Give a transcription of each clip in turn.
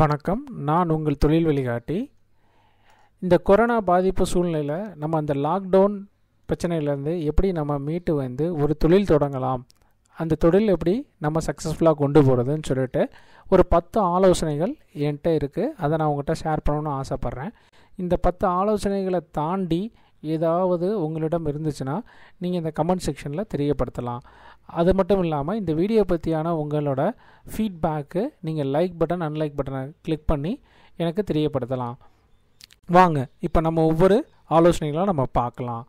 வணக்கம் நான் உங்கள் தொழில் வழிகாட்டி இந்த கொரோனா பாதிப்பு சூழ்நிலையில் நம்ம அந்த லாக்டவுன் பிரச்சனையிலேருந்து எப்படி நம்ம மீட்டு வந்து ஒரு தொழில் தொடங்கலாம் அந்த தொழில் எப்படி நம்ம சக்ஸஸ்ஃபுல்லாக கொண்டு போகிறதுன்னு சொல்லிட்டு ஒரு பத்து ஆலோசனைகள் என்கிட்ட இருக்குது அதை நான் உங்கள்கிட்ட ஷேர் பண்ணணும்னு ஆசைப்பட்றேன் இந்த பத்து ஆலோசனைகளை தாண்டி ஏதாவது உங்களிடம் இருந்துச்சுன்னா நீங்கள் இந்த கமெண்ட் செக்ஷனில் தெரியப்படுத்தலாம் அது மட்டும் இல்லாமல் இந்த வீடியோ பற்றியான உங்களோட ஃபீட்பேக்கு நீங்கள் லைக் பட்டன் அன்லைக் பட்டனை கிளிக் பண்ணி எனக்கு தெரியப்படுத்தலாம் வாங்க இப்போ நம்ம ஒவ்வொரு ஆலோசனைகளும் நம்ம பார்க்கலாம்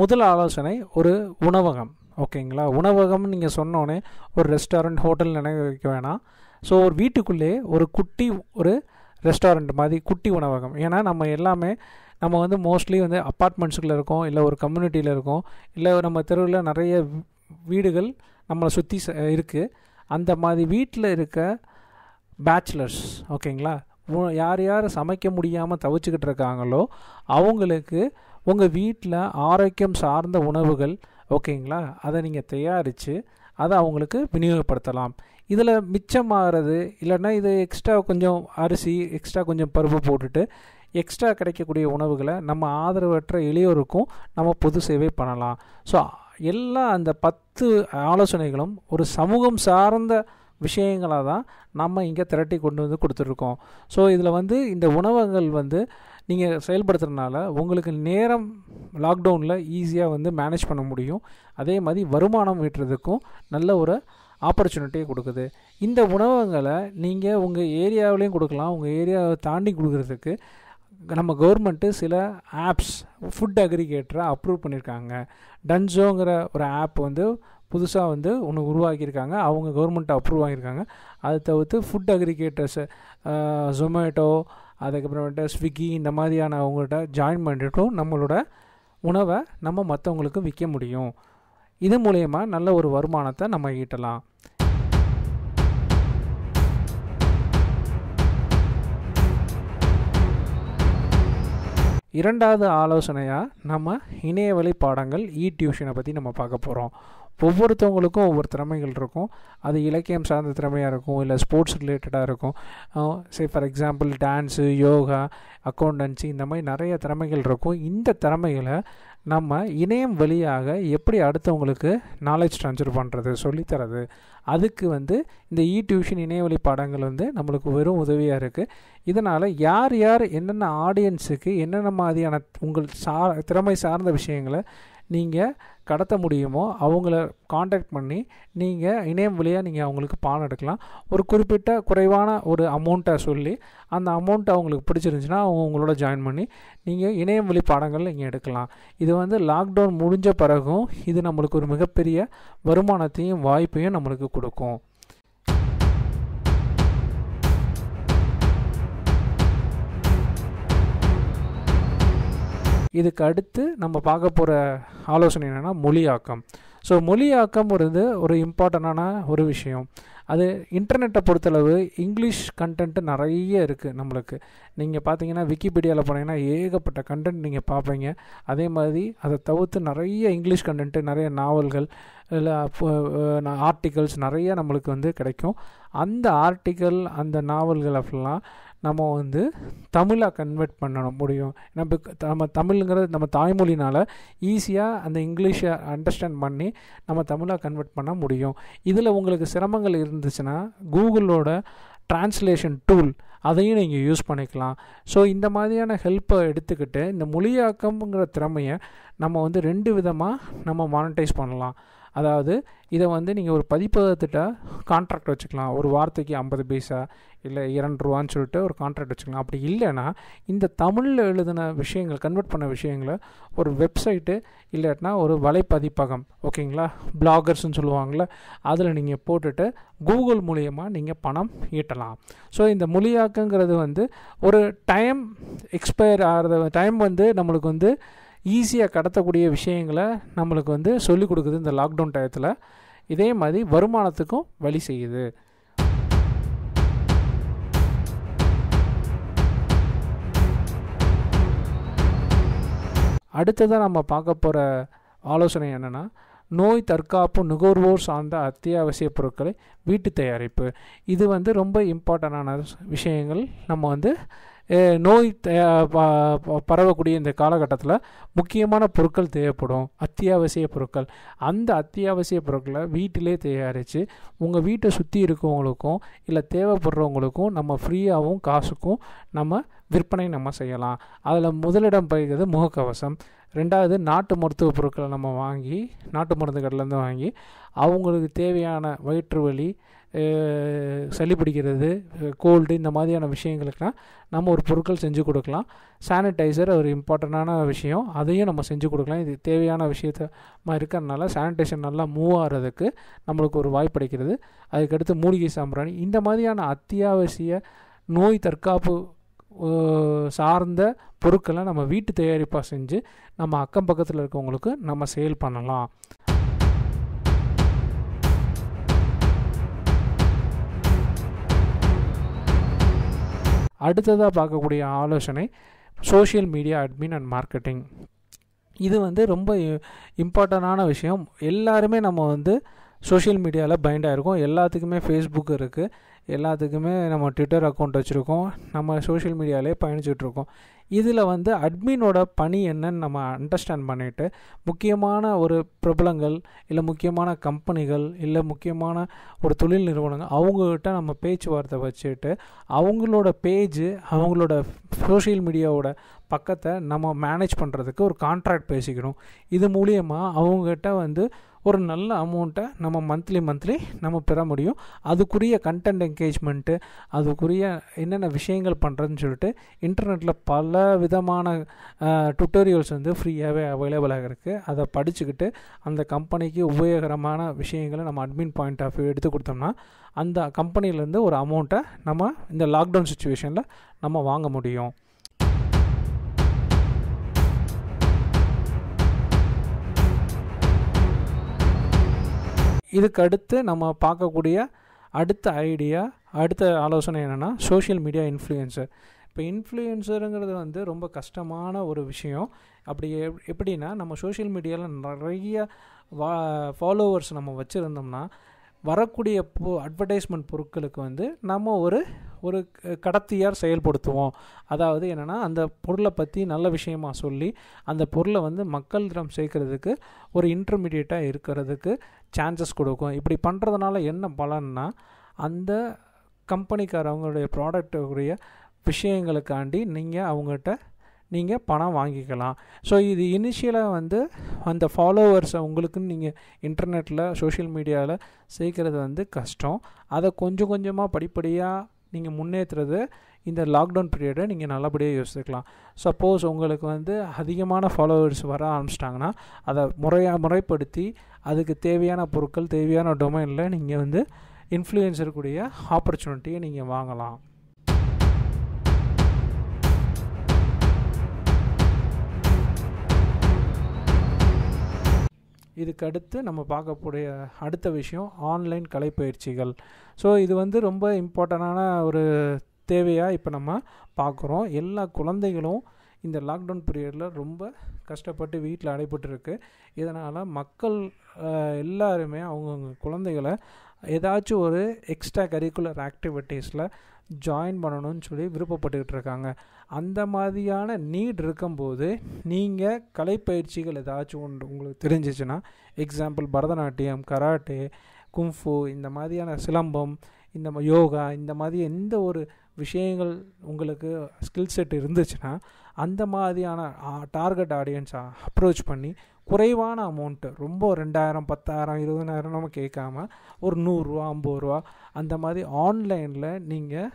முதல் ஆலோசனை ஒரு உணவகம் ஓகேங்களா உணவகம்னு நீங்கள் சொன்னோன்னே ஒரு ரெஸ்டாரண்ட் ஹோட்டல் நினைக்க வைக்க வேணாம் ஸோ ஒரு வீட்டுக்குள்ளே ஒரு குட்டி ஒரு ரெஸ்டாரண்ட் மாதிரி குட்டி உணவகம் ஏன்னா நம்ம எல்லாமே நம்ம வந்து மோஸ்ட்லி வந்து அப்பார்ட்மெண்ட்ஸுக்குள்ளே இருக்கோம் இல்லை ஒரு கம்யூனிட்டியில் இருக்கோம் இல்லை நம்ம தெருவில் நிறைய வீடுகள் நம்மளை சுற்றி இருக்குது அந்த மாதிரி வீட்டில் இருக்க பேச்சுலர்ஸ் ஓகேங்களா யார் யார் சமைக்க முடியாமல் தவிச்சுக்கிட்டு இருக்காங்களோ அவங்களுக்கு உங்கள் வீட்டில் ஆரோக்கியம் சார்ந்த உணவுகள் ஓகேங்களா அதை நீங்கள் தயாரித்து அதை அவங்களுக்கு விநியோகப்படுத்தலாம் இதில் மிச்சமாகிறது இல்லைன்னா இது எக்ஸ்ட்ரா கொஞ்சம் அரிசி எக்ஸ்ட்ரா கொஞ்சம் பருப்பு போட்டுட்டு எக்ஸ்ட்ரா கிடைக்கக்கூடிய உணவுகளை நம்ம ஆதரவற்ற இளையோருக்கும் நம்ம பொது சேவை பண்ணலாம் ஸோ எல்லா அந்த பத்து ஆலோசனைகளும் ஒரு சமூகம் சார்ந்த விஷயங்களாக தான் நம்ம இங்கே திரட்டி கொண்டு வந்து கொடுத்துருக்கோம் ஸோ இதில் வந்து இந்த உணவகங்கள் வந்து நீங்கள் செயல்படுத்துறதுனால உங்களுக்கு நேரம் லாக்டவுனில் ஈஸியாக வந்து மேனேஜ் பண்ண முடியும் அதே மாதிரி வருமானம் ஈட்டுறதுக்கும் நல்ல ஒரு ஆப்பர்ச்சுனிட்டியை கொடுக்குது இந்த உணவகங்களை நீங்கள் உங்கள் ஏரியாவிலையும் கொடுக்கலாம் உங்கள் ஏரியாவை தாண்டி கொடுக்குறதுக்கு நம்ம கவர்மெண்ட்டு சில ஆப்ஸ் ஃபுட் அக்ரிகேட்டரை அப்ரூவ் பண்ணியிருக்காங்க டன்ஜோங்கிற ஒரு ஆப் வந்து புதுசாக வந்து ஒன்று உருவாக்கியிருக்காங்க அவங்க கவர்மெண்ட் அப்ரூவ் ஆகியிருக்காங்க அதை தவிர்த்து ஃபுட் அக்ரிகேட்டர்ஸு ஜொமேட்டோ அதுக்கப்புறமேட்டு ஸ்விக்கி இந்த மாதிரியான அவங்கள்ட்ட ஜாயின் பண்ணிட்டும் நம்மளோட உணவை நம்ம மற்றவங்களுக்கு விற்க முடியும் இது மூலயமா நல்ல ஒரு வருமானத்தை நம்ம ஈட்டலாம் இரண்டாவது ஆலோசனையாக நம்ம இணையவழி பாடங்கள் இ டியூஷனை பற்றி நம்ம பார்க்க போகிறோம் ஒவ்வொருத்தவங்களுக்கும் ஒவ்வொரு திறமைகள் இருக்கும் அது இலக்கியம் சார்ந்த திறமையாக இருக்கும் இல்லை ஸ்போர்ட்ஸ் ரிலேட்டடாக இருக்கும் say for example dance yoga accountancy இந்த மாதிரி நிறைய திறமைகள் இருக்கும் இந்த திறமைகளை நம்ம இணையம் வழியாக எப்படி அடுத்தவங்களுக்கு நாலேஜ் ட்ரான்ஸ்ஃபர் பண்ணுறது சொல்லித்தரது அதுக்கு வந்து இந்த இ டியூஷன் இணையவழி பாடங்கள் வந்து நம்மளுக்கு வெறும் உதவியாக இருக்குது இதனால் யார் யார் என்னென்ன ஆடியன்ஸுக்கு என்னென்ன மாதிரியான உங்கள் சா திறமை சார்ந்த விஷயங்களை நீங்கள் கடத்த முடியுமோ அவங்கள காண்டாக்ட் பண்ணி நீங்கள் இணையம் வழியாக நீங்கள் அவங்களுக்கு பால் எடுக்கலாம் ஒரு குறிப்பிட்ட குறைவான ஒரு அமௌண்ட்டை சொல்லி அந்த அமௌண்ட் அவங்களுக்கு பிடிச்சிருந்துச்சின்னா அவங்க உங்களோட ஜாயின் பண்ணி நீங்கள் இணையம் வழி பாடங்கள் நீங்கள் எடுக்கலாம் இது வந்து லாக்டவுன் முடிஞ்ச பிறகும் இது நம்மளுக்கு ஒரு மிகப்பெரிய வருமானத்தையும் வாய்ப்பையும் நம்மளுக்கு கொடுக்கும் இதுக்கு அடுத்து நம்ம பார்க்க போகிற ஆலோசனை என்னென்னா மொழியாக்கம் ஸோ மொழியாக்கம் வந்து ஒரு இம்பார்ட்டண்டான ஒரு விஷயம் அது இன்டர்நெட்டை பொறுத்தளவு இங்கிலீஷ் கண்டென்ட்டு நிறைய இருக்குது நம்மளுக்கு நீங்கள் பார்த்தீங்கன்னா விக்கிபீடியாவில் போனீங்கன்னா ஏகப்பட்ட கண்டென்ட் நீங்கள் பார்ப்பீங்க அதே மாதிரி அதை தவிர்த்து நிறைய இங்கிலீஷ் கண்டென்ட்டு நிறைய நாவல்கள் இல்லை ஆர்டிகல்ஸ் நிறைய நம்மளுக்கு வந்து கிடைக்கும் அந்த ஆர்டிக்கல் அந்த நாவல்கள் அப்படிலாம் நம்ம வந்து தமிழாக கன்வெர்ட் பண்ண முடியும் நம்ம நம்ம தமிழுங்கிறது நம்ம தாய்மொழினால் ஈஸியாக அந்த இங்கிலீஷை அண்டர்ஸ்டாண்ட் பண்ணி நம்ம தமிழாக கன்வெர்ட் பண்ண முடியும் இதில் உங்களுக்கு சிரமங்கள் இருந்துச்சுன்னா கூகுளோட டிரான்ஸ்லேஷன் டூல் அதையும் நீங்கள் யூஸ் பண்ணிக்கலாம் ஸோ இந்த மாதிரியான ஹெல்ப்பை எடுத்துக்கிட்டு இந்த மொழியாக்கம்ங்கிற திறமையை நம்ம வந்து ரெண்டு விதமாக நம்ம மானிட்டைஸ் பண்ணலாம் அதாவது இதை வந்து நீங்கள் ஒரு பதிப்பகத்திட்ட கான்ட்ராக்ட் வச்சுக்கலாம் ஒரு வார்த்தைக்கு ஐம்பது பைசா இல்லை இரண்டு ரூபான்னு சொல்லிட்டு ஒரு கான்ட்ராக்ட் வச்சுக்கலாம் அப்படி இல்லைன்னா இந்த தமிழில் எழுதின விஷயங்கள் கன்வெர்ட் பண்ண விஷயங்களை ஒரு வெப்சைட்டு இல்லாட்டினா ஒரு வலைப்பதிப்பகம் ஓகேங்களா பிளாகர்ஸ்ன்னு சொல்லுவாங்கள்ல அதில் நீங்கள் போட்டுட்டு கூகுள் மூலியமாக நீங்கள் பணம் ஈட்டலாம் ஸோ இந்த மொழியாக்கங்கிறது வந்து ஒரு டைம் எக்ஸ்பயர் ஆகிறத டைம் வந்து நம்மளுக்கு வந்து ஈஸியாக கடத்தக்கூடிய விஷயங்களை நம்மளுக்கு வந்து சொல்லிக் கொடுக்குது இந்த லாக்டவுன் டயத்தில் இதே மாதிரி வருமானத்துக்கும் வழி செய்யுது அடுத்ததாக நம்ம பார்க்க போகிற ஆலோசனை என்னென்னா நோய் தற்காப்பு நுகர்வோர் சார்ந்த அத்தியாவசிய பொருட்களை வீட்டு தயாரிப்பு இது வந்து ரொம்ப இம்பார்ட்டண்டான விஷயங்கள் நம்ம வந்து நோய் பரவக்கூடிய இந்த காலகட்டத்தில் முக்கியமான பொருட்கள் தேவைப்படும் அத்தியாவசிய பொருட்கள் அந்த அத்தியாவசிய பொருட்களை வீட்டிலே தயாரித்து உங்கள் வீட்டை சுற்றி இருக்கிறவங்களுக்கும் இல்லை தேவைப்படுறவங்களுக்கும் நம்ம ஃப்ரீயாகவும் காசுக்கும் நம்ம விற்பனை நம்ம செய்யலாம் அதில் முதலிடம் பயிர்கிறது முகக்கவசம் ரெண்டாவது நாட்டு மருத்துவ பொருட்களை நம்ம வாங்கி நாட்டு மருந்து கடையிலேருந்து வாங்கி அவங்களுக்கு தேவையான வயிற்று வலி சளி பிடிக்கிறது கோல்டு இந்த மாதிரியான விஷயங்களுக்கெல்லாம் நம்ம ஒரு பொருட்கள் செஞ்சு கொடுக்கலாம் சானிடைசர் ஒரு இம்பார்ட்டண்ட்டான விஷயம் அதையும் நம்ம செஞ்சு கொடுக்கலாம் இது தேவையான விஷயத்தமாக இருக்கிறதுனால சானிடைசர் நல்லா மூவ் ஆகிறதுக்கு நம்மளுக்கு ஒரு வாய்ப்படைக்கிறது அதுக்கடுத்து மூலிகை சாம்பிராணி இந்த மாதிரியான அத்தியாவசிய நோய் தற்காப்பு சார்ந்த பொருட்களை நம்ம வீட்டு தயாரிப்பாக செஞ்சு நம்ம அக்கம் பக்கத்தில் இருக்கவங்களுக்கு நம்ம சேல் பண்ணலாம் அடுத்ததாக பார்க்கக்கூடிய ஆலோசனை social media admin and marketing இது வந்து ரொம்ப இம்பார்ட்டண்ட்டான விஷயம் எல்லாருமே நம்ம வந்து சோஷியல் மீடியாவில் பைண்ட் ஆகிருக்கோம் எல்லாத்துக்குமே ஃபேஸ்புக் இருக்குது எல்லாத்துக்குமே நம்ம ட்விட்டர் அக்கௌண்ட் வச்சுருக்கோம் நம்ம சோஷியல் மீடியாவிலே பயணிச்சுட்ருக்கோம் இதில் வந்து அட்மினோட பணி என்னன்னு நம்ம அண்டர்ஸ்டாண்ட் பண்ணிவிட்டு முக்கியமான ஒரு பிரபலங்கள் இல்லை முக்கியமான கம்பெனிகள் இல்லை முக்கியமான ஒரு தொழில் நிறுவனங்கள் அவங்கக்கிட்ட நம்ம பேச்சுவார்த்தை வச்சுட்டு அவங்களோட பேஜ் அவங்களோட சோஷியல் மீடியாவோட பக்கத்தை நம்ம மேனேஜ் பண்ணுறதுக்கு ஒரு கான்ட்ராக்ட் பேசிக்கணும் இது மூலியமாக அவங்ககிட்ட வந்து ஒரு நல்ல அமௌண்ட்டை நம்ம மந்த்லி மந்த்லி நம்ம பெற முடியும் அதுக்குரிய கண்டென்ட் என்கேஜ்மெண்ட்டு அதுக்குரிய என்னென்ன விஷயங்கள் பண்ணுறதுன்னு சொல்லிட்டு இன்டர்நெட்டில் பல விதமான டுட்டோரியல்ஸ் வந்து ஃப்ரீயாகவே அவைலபிளாக இருக்குது அதை படிச்சுக்கிட்டு அந்த கம்பெனிக்கு உபயோகரமான விஷயங்களை நம்ம அட்மின் பாயிண்ட் ஆஃப் வியூ எடுத்து கொடுத்தோம்னா அந்த கம்பெனிலேருந்து ஒரு அமௌண்ட்டை நம்ம இந்த லாக்டவுன் சுச்சுவேஷனில் நம்ம வாங்க முடியும் இதுக்கு அடுத்து நம்ம பார்க்கக்கூடிய அடுத்த ஐடியா அடுத்த ஆலோசனை என்னென்னா சோஷியல் மீடியா இன்ஃப்ளூயன்சர் இப்போ இன்ஃப்ளூயன்சருங்கிறது வந்து ரொம்ப கஷ்டமான ஒரு விஷயம் அப்படி எப்படின்னா நம்ம சோஷியல் மீடியாவில் நிறைய வா ஃபாலோவர்ஸ் நம்ம வச்சுருந்தோம்னா வரக்கூடிய பொ அட்வர்டைஸ்மெண்ட் பொருட்களுக்கு வந்து நம்ம ஒரு ஒரு கடத்தியார் செயல்படுத்துவோம் அதாவது என்னென்னா அந்த பொருளை பற்றி நல்ல விஷயமாக சொல்லி அந்த பொருளை வந்து மக்கள் மக்களிடம் சேர்க்கறதுக்கு ஒரு இன்டர்மீடியேட்டாக இருக்கிறதுக்கு சான்சஸ் கொடுக்கும் இப்படி பண்ணுறதுனால என்ன பலன்னா அந்த கம்பெனிக்காரவங்களுடைய அவங்களுடைய ப்ராடக்டுடைய விஷயங்களுக்காண்டி நீங்கள் அவங்ககிட்ட நீங்கள் பணம் வாங்கிக்கலாம் ஸோ இது இனிஷியலாக வந்து அந்த ஃபாலோவர்ஸை உங்களுக்குன்னு நீங்கள் இன்டர்நெட்டில் சோஷியல் மீடியாவில் சேர்க்கறது வந்து கஷ்டம் அதை கொஞ்சம் கொஞ்சமாக படிப்படியாக நீங்கள் முன்னேற்றுறது இந்த லாக்டவுன் பீரியடை நீங்கள் நல்லபடியாக யோசிச்சுக்கலாம் சப்போஸ் உங்களுக்கு வந்து அதிகமான ஃபாலோவர்ஸ் வர ஆரம்பிச்சிட்டாங்கன்னா அதை முறையாக முறைப்படுத்தி அதுக்கு தேவையான பொருட்கள் தேவையான டொமைனில் நீங்கள் வந்து இன்ஃப்ளூயன்ஸருக்குடைய ஆப்பர்ச்சுனிட்டியை நீங்கள் வாங்கலாம் இதுக்கடுத்து நம்ம பார்க்கக்கூடிய அடுத்த விஷயம் ஆன்லைன் கலைப்பயிற்சிகள் ஸோ இது வந்து ரொம்ப இம்பார்ட்டண்டான ஒரு தேவையாக இப்போ நம்ம பார்க்குறோம் எல்லா குழந்தைகளும் இந்த லாக்டவுன் பீரியடில் ரொம்ப கஷ்டப்பட்டு வீட்டில் அடைபட்டுருக்கு இதனால் மக்கள் எல்லாருமே அவங்கவுங்க குழந்தைகளை ஏதாச்சும் ஒரு எக்ஸ்ட்ரா கரிக்குலர் ஆக்டிவிட்டீஸில் ஜாயின் பண்ணணும்னு சொல்லி விருப்பப்பட்டுக்கிட்டு இருக்காங்க அந்த மாதிரியான நீட் இருக்கும்போது நீங்கள் கலைப்பயிற்சிகள் ஏதாச்சும் ஒன்று உங்களுக்கு தெரிஞ்சிச்சுன்னா எக்ஸாம்பிள் பரதநாட்டியம் கராட்டே கும்ஃபு இந்த மாதிரியான சிலம்பம் இந்த யோகா இந்த மாதிரி எந்த ஒரு விஷயங்கள் உங்களுக்கு ஸ்கில் செட் இருந்துச்சுன்னா அந்த மாதிரியான டார்கெட் ஆடியன்ஸை அப்ரோச் பண்ணி குறைவான அமௌண்ட்டு ரொம்ப ரெண்டாயிரம் பத்தாயிரம் இருபதாயிரம் நம்ம கேட்காம ஒரு நூறுரூவா ஐம்பது ரூபா அந்த மாதிரி ஆன்லைனில் நீங்கள்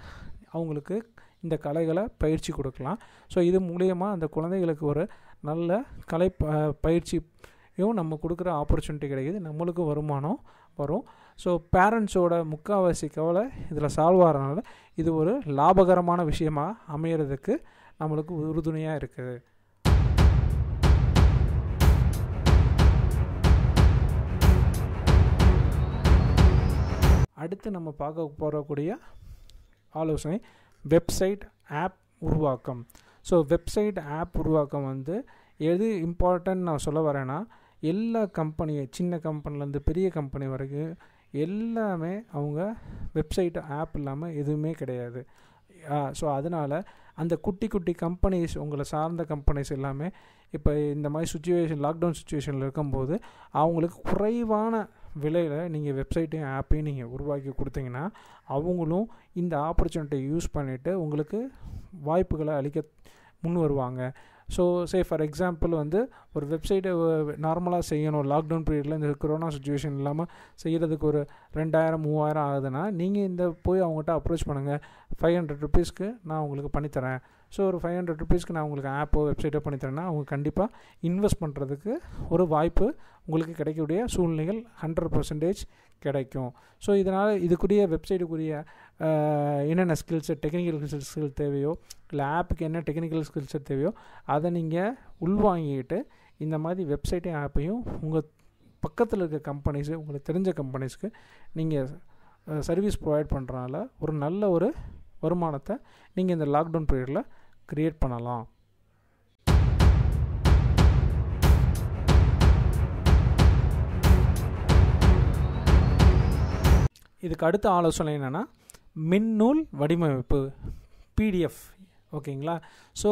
அவங்களுக்கு இந்த கலைகளை பயிற்சி கொடுக்கலாம் ஸோ இது மூலயமா அந்த குழந்தைகளுக்கு ஒரு நல்ல கலை ப பயிற்சியும் நம்ம கொடுக்குற ஆப்பர்ச்சுனிட்டி கிடைக்கிது நம்மளுக்கும் வருமானம் வரும் ஸோ பேரண்ட்ஸோட முக்கால்வாசி கவலை இதில் சால்வ் ஆகிறனால இது ஒரு லாபகரமான விஷயமாக அமையிறதுக்கு நம்மளுக்கு உறுதுணையாக இருக்குது அடுத்து நம்ம பார்க்க போகக்கூடிய ஆலோசனை வெப்சைட் ஆப் உருவாக்கம் ஸோ வெப்சைட் ஆப் உருவாக்கம் வந்து எது இம்பார்ட்டன்ட் நான் சொல்ல வரேன்னா எல்லா கம்பெனி சின்ன கம்பெனிலேருந்து பெரிய கம்பெனி வரைக்கும் எல்லாமே அவங்க வெப்சைட்டு ஆப் இல்லாமல் எதுவுமே கிடையாது ஸோ அதனால் அந்த குட்டி குட்டி கம்பெனிஸ் உங்களை சார்ந்த கம்பெனிஸ் எல்லாமே இப்போ இந்த மாதிரி சுச்சுவேஷன் லாக்டவுன் சுச்சுவேஷனில் இருக்கும்போது அவங்களுக்கு குறைவான விலையில் நீங்கள் வெப்சைட்டையும் ஆப்பையும் நீங்கள் உருவாக்கி கொடுத்தீங்கன்னா அவங்களும் இந்த ஆப்பர்ச்சுனிட்டியை யூஸ் பண்ணிவிட்டு உங்களுக்கு வாய்ப்புகளை அளிக்க முன் வருவாங்க ஸோ சே ஃபார் எக்ஸாம்பிள் வந்து ஒரு வெப்சைட்டை நார்மலாக செய்யணும் லாக்டவுன் பீரியடில் இந்த கொரோனா சுச்சுவேஷன் இல்லாமல் செய்கிறதுக்கு ஒரு ரெண்டாயிரம் மூவாயிரம் ஆகுதுன்னா நீங்கள் இந்த போய் அவங்ககிட்ட அப்ரோச் பண்ணுங்கள் ஃபைவ் ஹண்ட்ரட் ருபீஸ்க்கு நான் உங்களுக்கு பண்ணித்தரேன் ஸோ ஒரு ஃபைவ் ஹண்ட்ரட் ருபீஸ்க்கு நான் உங்களுக்கு ஆப்போ வெப்சைட்டோ பண்ணித்தரேன்னா அவங்க கண்டிப்பாக இன்வெஸ்ட் பண்ணுறதுக்கு ஒரு வாய்ப்பு உங்களுக்கு கிடைக்கக்கூடிய சூழ்நிலைகள் ஹண்ட்ரட் பர்சன்டேஜ் கிடைக்கும் ஸோ இதனால் இதுக்குரிய வெப்சைட்டுக்குரிய என்னென்ன ஸ்கில்ஸு டெக்னிக்கல் ஸ்கில் தேவையோ இல்லை ஆப்புக்கு என்ன டெக்னிக்கல் ஸ்கில்ஸ் தேவையோ அதை நீங்கள் உள்வாங்கிக்கிட்டு இந்த மாதிரி வெப்சைட்டையும் ஆப்பையும் உங்கள் பக்கத்தில் இருக்க கம்பெனிஸு உங்களுக்கு தெரிஞ்ச கம்பெனிஸ்க்கு நீங்கள் சர்வீஸ் ப்ரொவைட் பண்ணுறனால ஒரு நல்ல ஒரு வருமானத்தை நீங்கள் இந்த லாக்டவுன் பீரியடில் க்ரியேட் பண்ணலாம் இதுக்கு அடுத்த ஆலோசனை என்னென்னா மின்னூல் வடிவமைப்பு பிடிஎஃப் ஓகேங்களா ஸோ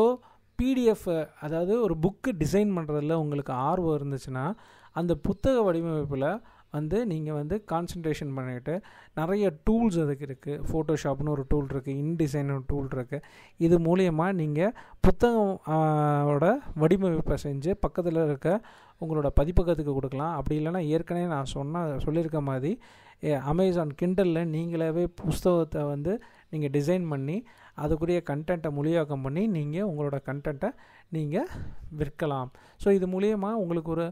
பிடிஎஃப் அதாவது ஒரு புக்கு டிசைன் பண்ணுறதுல உங்களுக்கு ஆர்வம் இருந்துச்சுன்னா அந்த புத்தக வடிவமைப்பில் வந்து நீங்கள் வந்து கான்சன்ட்ரேஷன் பண்ணிக்கிட்டு நிறைய டூல்ஸ் அதுக்கு இருக்குது ஃபோட்டோஷாப்னு ஒரு டூல் இருக்குது இன்டிசைன் ஒரு டூல் இருக்குது இது மூலயமா நீங்கள் புத்தகம் வடிவமைப்பை செஞ்சு பக்கத்தில் இருக்க உங்களோட பதிப்பகத்துக்கு கொடுக்கலாம் அப்படி இல்லைனா ஏற்கனவே நான் சொன்ன சொல்லியிருக்க மாதிரி அமேசான் கிண்டலில் நீங்களாவே புஸ்தகத்தை வந்து நீங்கள் டிசைன் பண்ணி அதுக்குரிய கண்டென்ட்டை மொழியாக்கம் பண்ணி நீங்கள் உங்களோட கண்டென்ட்டை நீங்கள் விற்கலாம் ஸோ இது மூலியமாக உங்களுக்கு ஒரு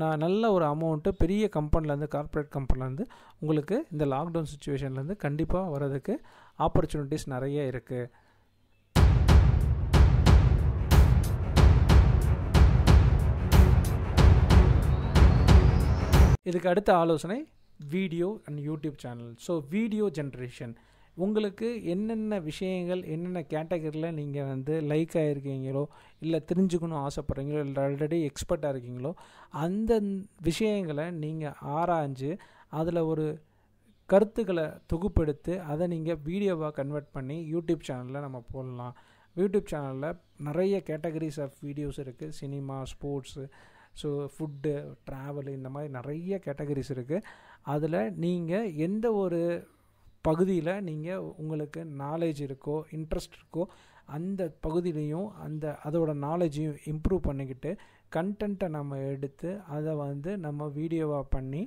ந நல்ல ஒரு அமௌண்ட்டு பெரிய கம்பெனிலேருந்து கார்ப்பரேட் கம்பெனிலேருந்து உங்களுக்கு இந்த லாக்டவுன் சுச்சுவேஷன்லேருந்து கண்டிப்பாக வர்றதுக்கு ஆப்பர்ச்சுனிட்டிஸ் நிறைய இருக்குது இதுக்கு அடுத்த ஆலோசனை video and YouTube channel so video generation உங்களுக்கு என்னென்ன விஷயங்கள் என்னென்ன கேட்டகரியில் நீங்கள் வந்து லைக் ஆகிருக்கீங்களோ இல்லை தெரிஞ்சுக்கணும் ஆசைப்பட்றீங்களோ இல்லை ஆல்ரெடி எக்ஸ்பர்ட்டாக இருக்கீங்களோ அந்த விஷயங்களை நீங்கள் ஆராய்ஞ்சு அதில் ஒரு கருத்துக்களை தொகுப்பெடுத்து அதை நீங்கள் வீடியோவாக கன்வெர்ட் பண்ணி யூடியூப் சேனலில் நம்ம போடலாம் யூடியூப் சேனலில் நிறைய கேட்டகரிஸ் ஆஃப் வீடியோஸ் இருக்குது cinema sports so food travel இந்த மாதிரி நிறைய கேட்டகரிஸ் இருக்குது அதில் நீங்கள் எந்த ஒரு பகுதியில் நீங்கள் உங்களுக்கு நாலேஜ் இருக்கோ இன்ட்ரெஸ்ட் இருக்கோ அந்த பகுதியிலையும் அந்த அதோட நாலேஜையும் இம்ப்ரூவ் பண்ணிக்கிட்டு கண்டென்ட்டை நம்ம எடுத்து அதை வந்து நம்ம வீடியோவாக பண்ணி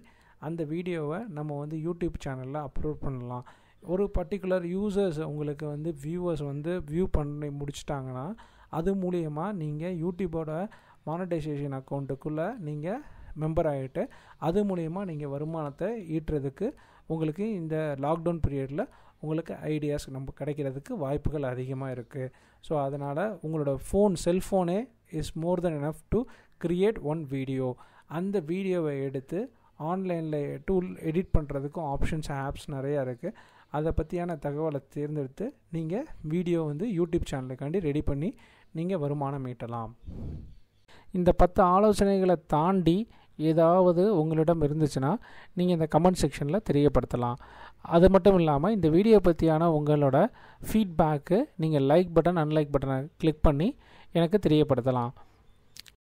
அந்த வீடியோவை நம்ம வந்து யூடியூப் சேனலில் அப்லோட் பண்ணலாம் ஒரு பர்டிகுலர் யூசர்ஸ் உங்களுக்கு வந்து வியூவர்ஸ் வந்து வியூ பண்ணி முடிச்சிட்டாங்கன்னா அது மூலியமாக நீங்கள் யூடியூபோட மானடைசேஷன் அக்கௌண்ட்டுக்குள்ளே நீங்கள் மெம்பர் ஆகிட்டு அது மூலியமாக நீங்கள் வருமானத்தை ஈட்டுறதுக்கு உங்களுக்கு இந்த லாக்டவுன் பீரியடில் உங்களுக்கு ஐடியாஸ் நம்ம கிடைக்கிறதுக்கு வாய்ப்புகள் அதிகமாக இருக்குது ஸோ அதனால் உங்களோட ஃபோன் செல்ஃபோனே is more than enough to create one video அந்த வீடியோவை எடுத்து ஆன்லைனில் டூல் எடிட் பண்ணுறதுக்கும் ஆப்ஷன்ஸ் ஆப்ஸ் நிறையா இருக்குது அதை பற்றியான தகவலை தேர்ந்தெடுத்து நீங்கள் வீடியோ வந்து யூடியூப் சேனலுக்காண்டி ரெடி பண்ணி நீங்கள் வருமானம் ஈட்டலாம் இந்த பத்து ஆலோசனைகளை தாண்டி ஏதாவது உங்களிடம் இருந்துச்சுன்னா நீங்கள் இந்த கமெண்ட் செக்ஷனில் தெரியப்படுத்தலாம் அது மட்டும் இல்லாமல் இந்த வீடியோ பற்றியான உங்களோட ஃபீட்பேக்கு நீங்கள் லைக் பட்டன் அன்லைக் பட்டனை கிளிக் பண்ணி எனக்கு தெரியப்படுத்தலாம்